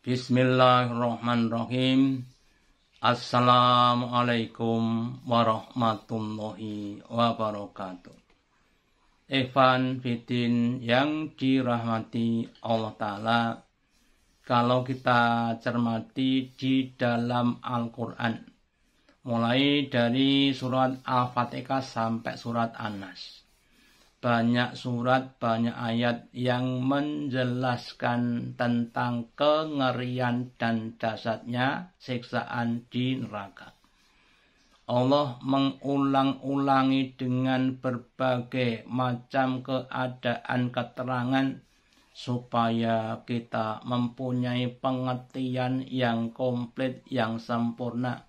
Bismillahirrahmanirrahim. Assalamualaikum warahmatullahi wabarakatuh. Evan Fitin yang dirahmati Allah Ta'ala Kalau kita cermati di dalam Al-Quran Mulai dari surat Al-Fatihah sampai surat An-Nas banyak surat, banyak ayat yang menjelaskan tentang kengerian dan dasarnya siksaan di neraka. Allah mengulang-ulangi dengan berbagai macam keadaan keterangan supaya kita mempunyai pengertian yang komplit, yang sempurna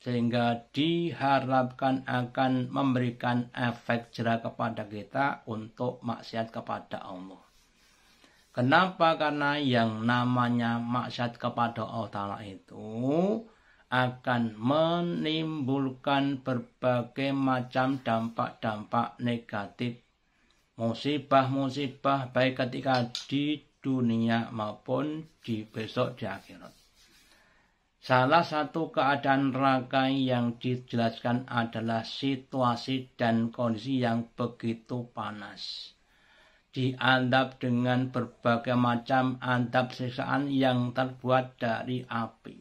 sehingga diharapkan akan memberikan efek jerah kepada kita untuk maksiat kepada Allah. Kenapa? Karena yang namanya maksiat kepada Allah Ta'ala itu akan menimbulkan berbagai macam dampak-dampak negatif musibah-musibah baik ketika di dunia maupun di besok di akhirat. Salah satu keadaan neraka yang dijelaskan adalah situasi dan kondisi yang begitu panas. Diandap dengan berbagai macam atap siksaan yang terbuat dari api.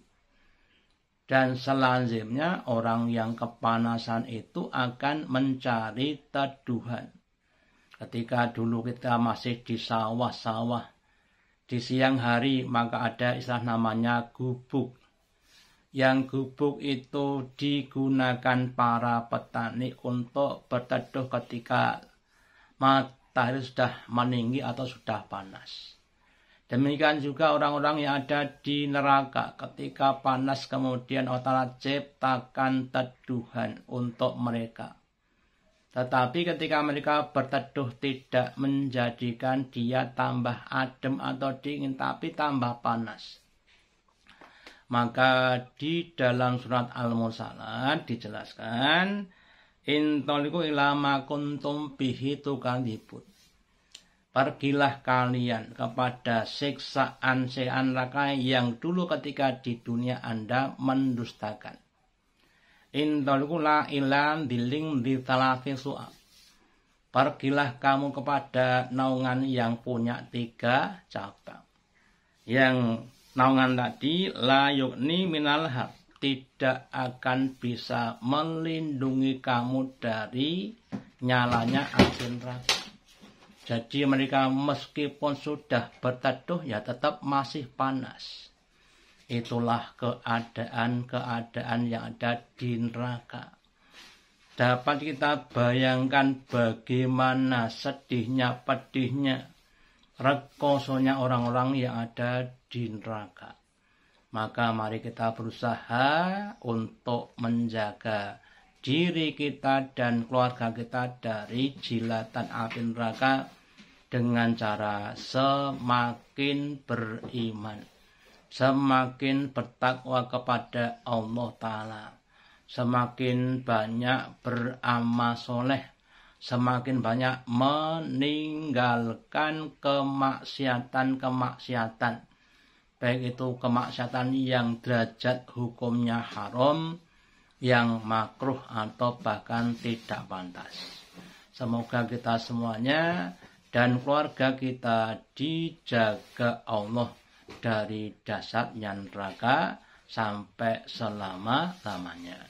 Dan selanjutnya orang yang kepanasan itu akan mencari teduhan. Ketika dulu kita masih di sawah-sawah, di siang hari maka ada istilah namanya gubuk yang gubuk itu digunakan para petani untuk berteduh ketika matahari sudah meninggi atau sudah panas. Demikian juga orang-orang yang ada di neraka ketika panas kemudian Allah ciptakan teduhan untuk mereka. Tetapi ketika mereka berteduh tidak menjadikan dia tambah adem atau dingin tapi tambah panas maka di dalam surat Al-Mursalat dijelaskan intoliku ilama kuntum bihi tukadibun. Pergilah kalian kepada siksaan sean raka yang dulu ketika di dunia Anda mendustakan. Intoliku la ilan diling di talafi Pergilah kamu kepada naungan yang punya tiga cabang. Yang naungan tadi la yukni minal hak tidak akan bisa melindungi kamu dari nyalanya api neraka. Jadi mereka meskipun sudah berteduh ya tetap masih panas. Itulah keadaan-keadaan yang ada di neraka. Dapat kita bayangkan bagaimana sedihnya, pedihnya rekosonya orang-orang yang ada di neraka. Maka mari kita berusaha untuk menjaga diri kita dan keluarga kita dari jilatan api neraka dengan cara semakin beriman, semakin bertakwa kepada Allah Ta'ala, semakin banyak beramal soleh semakin banyak meninggalkan kemaksiatan-kemaksiatan baik itu kemaksiatan yang derajat hukumnya haram yang makruh atau bahkan tidak pantas semoga kita semuanya dan keluarga kita dijaga Allah dari dasarnya neraka sampai selama-lamanya.